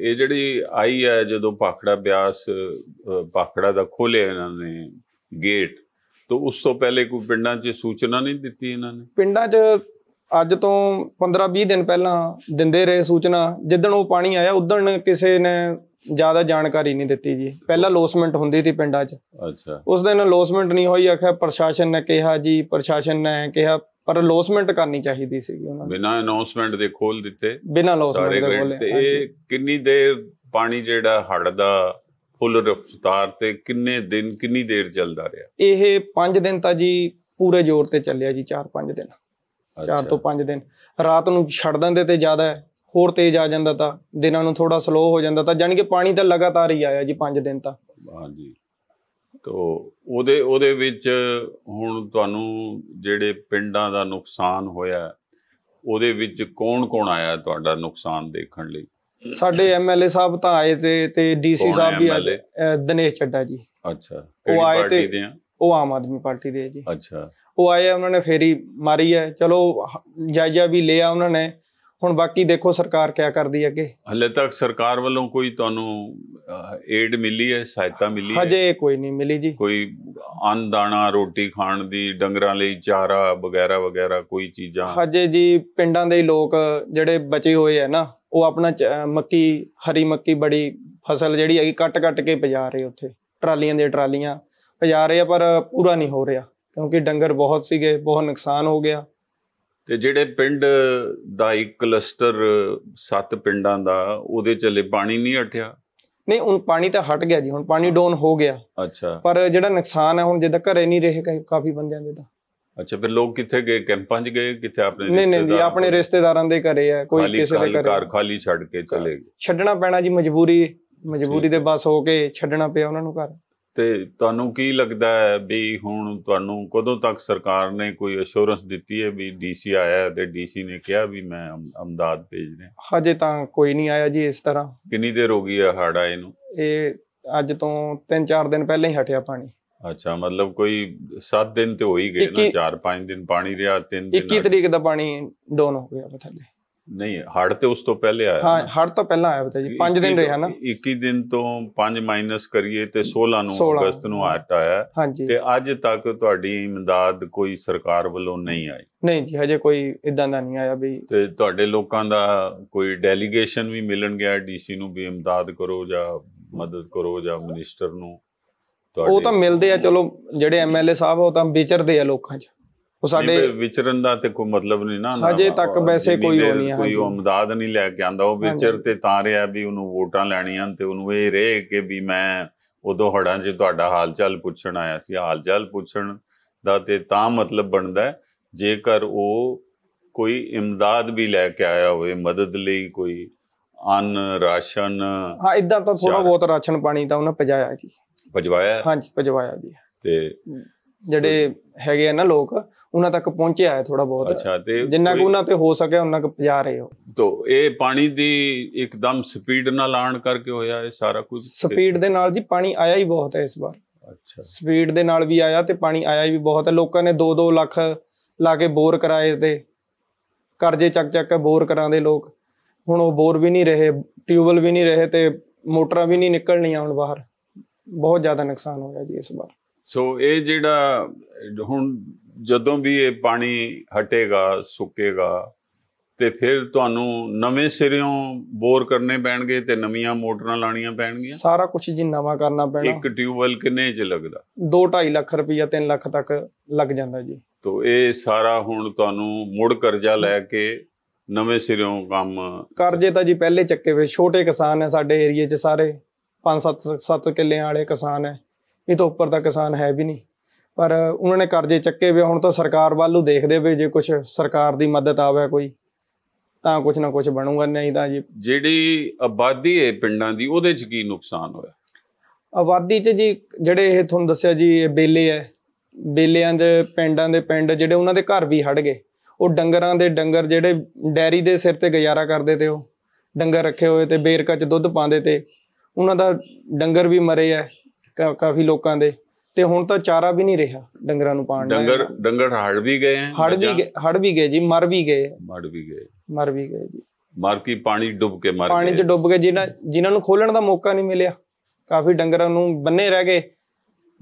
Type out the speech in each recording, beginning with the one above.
ਇਹ ਜਿਹੜੀ ਆਈ ਹੈ ਜਦੋਂ ਪਾਖੜਾ ਬਿਆਸ ਪਾਖੜਾ ਦਾ ਖੋਲੇ ਇਹਨਾਂ ਨੇ ਗੇਟ ਤੋਂ ਉਸ ਤੋਂ ਪਹਿਲੇ ਕੋਈ ਪਿੰਡਾਂ 'ਚ ਸੂਚਨਾ ਨਹੀਂ ਦਿੱਤੀ ਇਹਨਾਂ ਨੇ ਪਿੰਡਾਂ 'ਚ ਅੱਜ ਤੋਂ 15-20 ਦਿਨ ਪਹਿਲਾਂ ਦਿੰਦੇ ਰਹੇ ਸੂਚਨਾ ਜਿੱਦਣ ਉਹ ਪਾਣੀ ਆਇਆ ਉਦੋਂ ਕਿਸੇ ਨੇ ਜ਼ਿਆਦਾ ਜਾਣਕਾਰੀ ਨਹੀਂ ਦਿੱਤੀ ਜੀ ਪਹਿਲਾਂ ਲੋਸਮੈਂਟ ਹੁੰਦੀ ਸੀ ਪਿੰਡਾਂ 'ਚ ਅੱਛਾ ਉਸ ਦਿਨ ਲੋਸਮੈਂਟ ਨਹੀਂ ਹੋਈ ਆਖਿਆ ਪ੍ਰਸ਼ਾਸਨ ਨੇ ਕਿਹਾ ਜੀ ਪ੍ਰਸ਼ਾਸਨ ਨੇ ਕਿਹਾ ਪਰ ਅਨਾਉਂਸਮੈਂਟ ਕਰਨੀ ਚਾਹੀਦੀ ਸੀਗੀ ਉਹਨਾਂ ਨੇ ਬਿਨਾਂ ਅਨਾਉਂਸਮੈਂਟ ਦੇ ਖੋਲ ਦਿੱਤੇ ਬਿਨਾਂ ਅਨਾਉਂਸਮੈਂਟ ਦੇ ਖੋਲੇ ਤੇ ਇਹ ਕਿੰਨੀ ਦੇਰ ਪਾਣੀ ਜਿਹੜਾ ਹੜ ਦਾ ਫੁੱਲ ਰਫਤਾਰ ਤੇ ਕਿੰਨੇ ਦਿਨ ਕਿੰਨੀ ਦੇਰ ਚੱਲਦਾ ਰਿਹਾ ਇਹ 5 ਦਿਨ ਤਾਂ ਜੀ ਪੂਰੇ ਜ਼ੋਰ ਤੇ ਚੱਲਿਆ ਜੀ 4-5 ਦਿਨ 4 ਤੋਂ 5 ਦਿਨ ਰਾਤ ਨੂੰ ਛੱਡ ਦਿੰਦੇ ਤੇ ਜ਼ਿਆਦਾ ਹੋਰ ਤੇਜ਼ ਆ ਜਾਂਦਾ ਤਾਂ ਦਿਨਾਂ ਨੂੰ ਥੋੜਾ ਸਲੋ ਹੋ ਜਾਂਦਾ ਤਾਂ ਜਾਨੀ ਕਿ ਪਾਣੀ ਤਾਂ ਲਗਾਤਾਰ ਹੀ ਆਇਆ ਜੀ 5 ਦਿਨ ਤਾਂ ਜੀ ਤੋ ਉਹਦੇ ਉਹਦੇ ਵਿੱਚ ਹੁਣ ਤੁਹਾਨੂੰ ਜਿਹੜੇ ਪਿੰਡਾਂ ਦਾ ਨੁਕਸਾਨ ਹੋਇਆ ਉਹਦੇ ਵਿੱਚ ਕੌਣ-ਕੌਣ ਆਇਆ ਤੁਹਾਡਾ ਨੁਕਸਾਨ ਦੇਖਣ ਲਈ ਸਾਡੇ ਐਮਐਲਏ ਸਾਹਿਬ ਤਾਂ ਆਏ ਤੇ ਤੇ ਡੀਸੀ ਸਾਹਿਬ ਵੀ ਆਏ ਦਿਨੇਸ਼ ਚੱਡਾ ਜੀ ਅੱਛਾ ਉਹ ਆਏ ਤੇ ਉਹ ਆਮ ਆਦਮੀ ਪਾਰਟੀ ਦੇ ਜੀ ਅੱਛਾ ਉਹ ਆਏ ਉਹਨਾਂ ਨੇ ਫੇਰੀ ਮਾਰੀ ਹੈ ਚਲੋ ਜਾਇਜ਼ਾ ਵੀ ਲਿਆ ਉਹਨਾਂ ਨੇ ਹੁਣ ਬਾਕੀ ਦੇਖੋ ਸਰਕਾਰ ਕਿਆ ਕਰਦੀ ਅੱਗੇ ਹਲੇ ਤੱਕ ਸਰਕਾਰ ਵੱਲੋਂ ਕੋਈ ਤੁਹਾਨੂੰ ਏਡ ਮਿਲੀ ਹੈ ਸਹਾਇਤਾ ਮਿਲੀ ਹੈ ਹਜੇ ਕੋਈ ਨਹੀਂ ਮਿਲੀ ਜੀ ਕੋਈ ਅੰਨ ਦਾਣਾ ਰੋਟੀ ਖਾਣ ਦੀ ਡੰਗਰਾਂ ਲਈ ਚਾਰਾ ਵਗੈਰਾ ਵਗੈਰਾ ਕੋਈ ਚੀਜ਼ਾਂ ਹਜੇ ਜੀ ਪਿੰਡਾਂ ਦੇ ਲੋਕ ਜਿਹੜੇ ਬਚੇ ਹੋਏ ਹੈ ਨਾ ਉਹ ਆਪਣਾ ਮੱਕੀ ਹਰੀ ਮੱਕੀ ਬੜੀ ਫਸਲ ਜਿਹੜੀ ਹੈਗੀ ਕੱਟ-ਕੱਟ ਕੇ ਪਜਾ ਰਹੇ ਉੱਥੇ ਟਰਾਲੀਆਂ ਦੇ ਟਰਾਲੀਆਂ ਪਜਾ ਰਹੇ ਆ ਪਰ ਪੂਰਾ ਨਹੀਂ ਹੋ ਰਿਹਾ ਕਿਉਂਕਿ ਡੰਗਰ ਬਹੁਤ ਸੀਗੇ ਬਹੁਤ ਨੁਕਸਾਨ ਹੋ ਗਿਆ ਤੇ ਜਿਹੜੇ ਪਿੰਡ ਦਾ ਇੱਕ ਕਲਸਟਰ ਸੱਤ ਪਿੰਡਾਂ ਦਾ ਉਹਦੇ ਚਲੇ ਪਾਣੀ ਨਹੀਂ ਹਟਿਆ ਨਹੀਂ ਹੁਣ ਪਾਣੀ ਤਾਂ ਹਟ ਗਿਆ ਜੀ ਹੁਣ ਪਾਣੀ ਡਾਊਨ ਹੋ ਗਿਆ ਅੱਛਾ ਪਰ ਜਿਹੜਾ ਨੁਕਸਾਨ ਹੈ ਹੁਣ ਜਿੱਦਾਂ ਘਰੇ ਨਹੀਂ ਰਹੇ ਕਾਫੀ ਬੰਦਿਆਂ ਦੇ ਤਾਂ ਅੱਛਾ ਫਿਰ ਲੋਕ ਕਿੱਥੇ ਗਏ ਕੈਂਪਾਂ 'ਚ ਗਏ ਕਿੱਥੇ ਆਪਣੇ ਨਹੀਂ ਨਹੀਂ ਆਪਣੇ ਰਿਸ਼ਤੇਦਾਰਾਂ ਦੇ ਘਰੇ ਆ ਕੋਈ ਕਿਸੇ ਦੇ ਘਰੇ ਘਰ ਖਾਲੀ ਛੱਡ ਕੇ ਚਲੇ ਗਏ ਛੱਡਣਾ ਪੈਣਾ ਜੀ ਮਜਬੂਰੀ ਮਜਬੂਰੀ ਦੇ ਬਸ ਹੋ ਕੇ ਛੱਡਣਾ ਪਿਆ ਉਹਨਾਂ ਨੂੰ ਘਰ ਤੇ ਤੁਹਾਨੂੰ ਕੀ ਲੱਗਦਾ ਹੈ ਵੀ ਹੁਣ ਤੁਹਾਨੂੰ ਕਦੋਂ ਤੱਕ ਸਰਕਾਰ ਨੇ ਕੋਈ ਅਸ਼ੋਰੈਂਸ ਦਿੱਤੀ ਹੈ ਵੀ ਡੀਸੀ ਆਇਆ ਤੇ ਡੀਸੀ ਨੇ ਕਿਹਾ ਵੀ ਮੈਂ ਅਮਦਾਦ ਭੇਜ ਰਿਹਾ ਹਜੇ ਤਾਂ ਕੋਈ ਨਹੀਂ ਆਇਆ ਜੀ ਇਸ ਤਰ੍ਹਾਂ ਕਿੰਨੀ ਦੇਰ ਹੋ ਗਈ ਹੈ ਹਾੜਾ ਇਹਨੂੰ ਇਹ ਅੱਜ ਤੋਂ 3-4 ਦਿਨ ਪਹਿਲਾਂ ਹੀ ਹਟਿਆ ਪਾਣੀ ਅੱਛਾ ਮਤਲਬ ਕੋਈ 7 ਦਿਨ ਤੇ ਹੋ ਹੀ ਗਏ ਨਾ 4-5 ਦਿਨ ਪਾਣੀ ਰਿਹਾ 3 ਦਿਨ 21 ਤਰੀਕ ਦਾ ਪਾਣੀ ਡੋਨ ਹੋ ਗਿਆ ਥੱਲੇ ਨਹੀਂ ਹੜ ਤੇ ਉਸ ਤੋਂ ਪਹਿਲੇ ਆਇਆ ਹਾਂ ਹੜ ਤੋਂ ਪਹਿਲਾਂ ਆਇਆ ਬਤਾ ਜੀ 5 ਦਿਨ ਰਿਹਾ ਨਾ 21 ਦਿਨ ਤੋਂ 5 ਮਾਈਨਸ ਕਰੀਏ ਤੇ 16 ਨੂੰ ਅਗਸਤ ਨੂੰ ਆਟ ਆਇਆ ਤੇ ਅੱਜ ਤੱਕ ਤੁਹਾਡੀ ਇਮਦਾਦ ਕੋਈ ਸਰਕਾਰ ਵੱਲੋਂ ਨਹੀਂ ਆਈ ਨਹੀਂ ਜੀ ਹਜੇ ਕੋਈ ਇਦਾਂ ਦਾ ਨਹੀਂ ਆਇਆ ਵੀ ਤੇ ਤੁਹਾਡੇ ਲੋਕਾਂ ਦਾ ਕੋਈ ਡੈਲੀਗੇਸ਼ਨ ਵੀ ਮਿਲਣ ਗਿਆ ਡੀਸੀ ਨੂੰ ਵੀ ਇਮਦਾਦ ਕਰੋ ਜਾਂ ਮਦਦ ਕਰੋ ਜਾਂ ਮਿਨਿਸਟਰ ਨੂੰ ਉਹ ਤਾਂ ਮਿਲਦੇ ਆ ਚਲੋ ਜਿਹੜੇ ਐਮਐਲਏ ਸਾਹਿਬ ਉਹ ਤਾਂ ਵਿਚਰਦੇ ਆ ਲੋਕਾਂ 'ਚ ਉਹ ਸਾਡੇ ਵਿਚਰਨ ਦਾ ਤੇ ਕੋਈ ਮਤਲਬ ਨਹੀਂ ਨਾ ਹਜੇ ਤੱਕ ਵੈਸੇ ਕੋਈ ਉਹ ਨਹੀਂ ਕੋਈ ਉਮਦਾਦ ਨਹੀਂ ਲੈ ਕੇ ਆਂਦਾ ਉਹ ਵਿਚਰ ਤੇ ਤਾਂ ਰਿਹਾ ਵੀ ਉਹਨੂੰ ਵੋਟਾਂ ਲੈਣੀਆਂ ਤੇ ਉਹਨੂੰ ਇਹ ਰਹਿ ਕੇ ਵੀ ਮੈਂ ਉਦੋਂ ਹੜਾਂ 'ਚ ਤੁਹਾਡਾ ਹਾਲਚਾਲ ਪੁੱਛਣ ਆਇਆ ਸੀ ਹਾਲਚਾਲ ਪੁੱਛਣ ਦਾ ਤੇ ਤਾਂ ਮਤਲਬ ਬਣਦਾ ਜੇਕਰ ਉਹ ਕੋਈ ਇਮਦਾਦ ਵੀ ਲੈ ਕੇ ਆਇਆ ਹੋਵੇ ਮਦਦ ਲਈ ਕੋਈ ਅਨ ਰਾਸ਼ਨ ਹਾਂ ਇਦਾਂ ਤਾਂ ਥੋੜਾ ਬਹੁਤ ਰਾਸ਼ਨ ਪਾਣੀ ਤਾਂ ਉਹਨੇ ਭਜਾਇਆ ਜੀ ਭਜਵਾਇਆ ਹਾਂਜੀ ਭਜਵਾਇਆ ਜੀ ਤੇ ਜਿਹੜੇ ਹੈਗੇ ਆ ਨਾ ਲੋਕ ਉਹਨਾਂ ਤੱਕ ਪਹੁੰਚਿਆ ਹੈ ਥੋੜਾ ਬਹੁਤ ਅੱਛਾ ਤੇ ਜਿੰਨਾ ਕੁ ਉਹਨਾਂ ਤੇ ਹੋ ਸਕਿਆ ਉਹਨਾਂ ਕੁ ਪਜਾ ਰਹੇ ਹੋ ਤੋ ਇਹ ਪਾਣੀ ਦੀ ਇੱਕਦਮ ਸਪੀਡ ਨਾਲ ਆਣ ਕਰਕੇ ਹੋਇਆ ਇਹ ਸਾਰਾ ਕੁਝ ਸਪੀਡ ਦੇ ਨਾਲ ਜੀ ਪਾਣੀ ਆਇਆ ਹੀ ਬਹੁਤ ਹੈ ਇਸ ਵਾਰ ਅੱਛਾ ਸਪੀਡ ਦੇ ਨਾਲ ਵੀ ਆਇਆ ਤੇ ਪਾਣੀ ਆਇਆ ਵੀ ਬਹੁਤ ਹੈ ਲੋਕਾਂ ਨੇ 2-2 ਲੱਖ ਲਾ ਕੇ ਬੋਰ ਕਰਾਏ ਤੇ ਕਰਜ਼ੇ ਚੱਕ ਚੱਕ ਕੇ ਬੋਰ ਕਰਾਉਂਦੇ ਲੋਕ ਹੁਣ ਉਹ ਬੋਰ ਵੀ ਨਹੀਂ ਰਹੇ ਟਿਊਬਲ ਵੀ ਨਹੀਂ ਰਹੇ ਤੇ ਮੋਟਰਾਂ ਵੀ ਨਹੀਂ ਨਿਕਲਣੀਆਂ ਹੁਣ ਬਾਹਰ ਬਹੁਤ ਜ਼ਿਆਦਾ ਨੁਕਸਾਨ ਹੋਇਆ ਜੀ ਇਸ ਵਾਰ ਸੋ ਇਹ ਜਿਹੜਾ ਹੁਣ ਜਦੋਂ ਵੀ ਇਹ ਪਾਣੀ ਹਟੇਗਾ ਸੁੱਕੇਗਾ ਤੇ ਫਿਰ ਤੁਹਾਨੂੰ ਨਵੇਂ ਸਿਰਿਓਂ ਬੋਰ ਕਰਨੇ ਪੈਣਗੇ ਤੇ ਨਵੀਆਂ ਮੋਟਰਾਂ ਲਾਣੀਆਂ ਪੈਣਗੀਆਂ ਸਾਰਾ ਕੁਝ ਜੀ ਨਵਾਂ ਕਰਨਾ ਪੈਣਾ ਇੱਕ ਟਿਊਬਵੈਲ ਕਿੰਨੇ ਚ ਲੱਗਦਾ 2.5 ਲੱਖ ਰੁਪਇਆ 3 ਲੱਖ ਤੱਕ ਲੱਗ ਜਾਂਦਾ ਜੀ ਤੋਂ ਇਹ ਸਾਰਾ ਹੁਣ ਤੁਹਾਨੂੰ ਮੁੜ ਕਰਜ਼ਾ ਲੈ ਕੇ ਨਵੇਂ ਸਿਰਿਓਂ ਕੰਮ ਕਰਜ਼ੇ ਤਾਂ ਜੀ ਪਹਿਲੇ ਚੱਕੇ ਵੇ ਛੋਟੇ ਕਿਸਾਨ ਨੇ ਸਾਡੇ ਏਰੀਏ 'ਚ ਸਾਰੇ 5-7 7 ਕਿੱਲਿਆਂ ਵਾਲੇ ਕਿਸਾਨ ਹੈ ਇਹ ਤਾਂ ਉੱਪਰ ਦਾ ਕਿਸਾਨ ਹੈ ਵੀ ਨਹੀਂ ਪਰ ਉਹਨਾਂ ਨੇ ਕਰਜ਼ੇ ਚੱਕੇ ਵੀ ਹੁਣ ਤਾਂ ਸਰਕਾਰ ਵੱਲ ਨੂੰ ਦੇਖਦੇ ਵੀ ਜੇ ਕੁਝ ਸਰਕਾਰ ਦੀ ਮਦਦ ਆਵੇ ਕੋਈ ਤਾਂ ਕੁਝ ਨਾ ਕੁਝ ਬਣੂਗਾ ਨਹੀਂ ਤਾਂ ਜੀ ਜਿਹੜੀ ਆਬਾਦੀ ਹੈ ਪਿੰਡਾਂ ਦੀ ਉਹਦੇ 'ਚ ਕੀ ਨੁਕਸਾਨ ਹੋਇਆ ਆਬਾਦੀ 'ਚ ਜੀ ਜਿਹੜੇ ਇਹ ਤੁਹਾਨੂੰ ਦੱਸਿਆ ਜੀ ਇਹ ਬੇਲੇ ਹੈ ਬੇਲਿਆਂ ਦੇ ਪਿੰਡਾਂ ਦੇ ਪਿੰਡ ਜਿਹੜੇ ਉਹਨਾਂ ਦੇ ਘਰ ਵੀ ਹੜ ਗਏ ਉਹ ਡੰਗਰਾਂ ਦੇ ਡੰਗਰ ਜਿਹੜੇ ਡੈਰੀ ਦੇ ਸਿਰ ਤੇ ਗੁਜ਼ਾਰਾ ਕਰਦੇ ਤੇ ਉਹ ਡੰਗਰ ਰੱਖੇ ਹੋਏ ਤੇ ਬੇਰਕਾ 'ਚ ਦੁੱਧ ਪਾਉਂਦੇ ਤੇ ਉਹਨਾਂ ਦਾ ਡੰਗਰ ਵੀ ਮਰੇ ਐ ਕਾਫੀ ਲੋਕਾਂ ਦੇ ਤੇ ਹੁਣ ਤਾਂ ਚਾਰਾ ਵੀ ਨਹੀਂ ਰਿਹਾ ਡੰਗਰਾਂ ਨੂੰ ਪਾਣ ਡੰਗਰ ਡੰਗਰ ਹੜ ਵੀ ਗਏ ਹਨ ਹੜ ਵੀ ਗਏ ਹੜ ਵੀ ਗਏ ਜੀ ਮਰ ਵੀ ਗਏ ਮਰ ਵੀ ਗਏ ਮਰ ਵੀ ਗਏ ਜੀ ਮਰ ਕੀ ਪਾਣੀ ਡੁੱਬ ਕੇ ਮਰ ਗਏ ਪਾਣੀ 'ਚ ਡੁੱਬ ਕੇ ਜਿਨ੍ਹਾਂ ਜਿਨ੍ਹਾਂ ਨੂੰ ਖੋਲਣ ਦਾ ਮੌਕਾ ਨਹੀਂ ਮਿਲਿਆ ਕਾਫੀ ਡੰਗਰਾਂ ਨੂੰ ਬੰਨੇ ਰਹਿ ਗਏ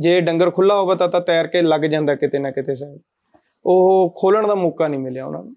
ਜੇ ਡੰਗਰ ਖੁੱਲਾ ਹੋਵੇ ਤਾਂ ਤਾਂ ਤੈਰ ਕੇ ਲੱਗ ਜਾਂਦਾ ਕਿਤੇ ਨਾ ਕਿਤੇ ਸਾਹਿਬ ਉਹ ਖੋਲਣ ਦਾ ਮੌਕਾ ਨਹੀਂ ਮਿਲਿਆ ਉਹਨਾਂ ਨੂੰ